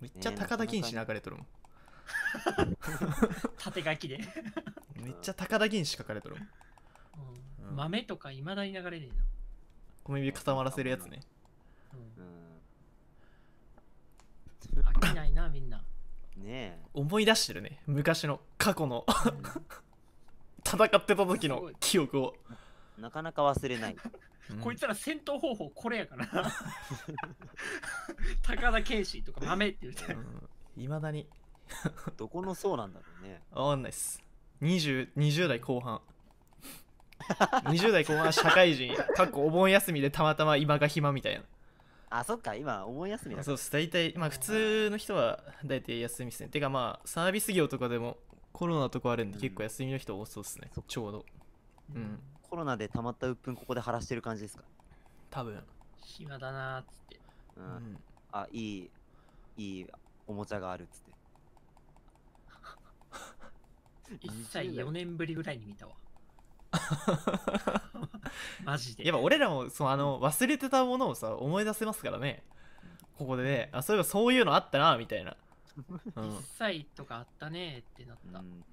めっちゃ高田銀し流れとるもん、縦書きでめっちゃ高田銀し書かれとるもん、うん、豆とかいまだに流れねえな小指固まらせるやつね、うん、飽きないなみんなねえ思い出してるね昔の過去の 戦ってた時の記憶をなかなか忘れない、こいつら戦闘方法これやから 高田健志とか豆って言うていまだに どこの層なんだろうねわかんないっす 20, 20代後半20代後半社会人 かっこお盆休みでたまたま今が暇みたいなあそっか今お盆休みだそうっす大体まあ普通の人は大体休みっすねてかまあサービス業とかでもコロナとかあるんで結構休みの人多そうっすね、うん、ちょうど、うん、コロナでたまった鬱憤ここで晴らしてる感じですか多分暇だなーっつってうん、あいいいいおもちゃがあるっつって1歳4年ぶりぐらいに見たわ マジでやっぱ俺らもそのあの忘れてたものをさ思い出せますからねここでねあそういえばそういうのあったなみたいな、うん、1歳とかあったねってなった、うん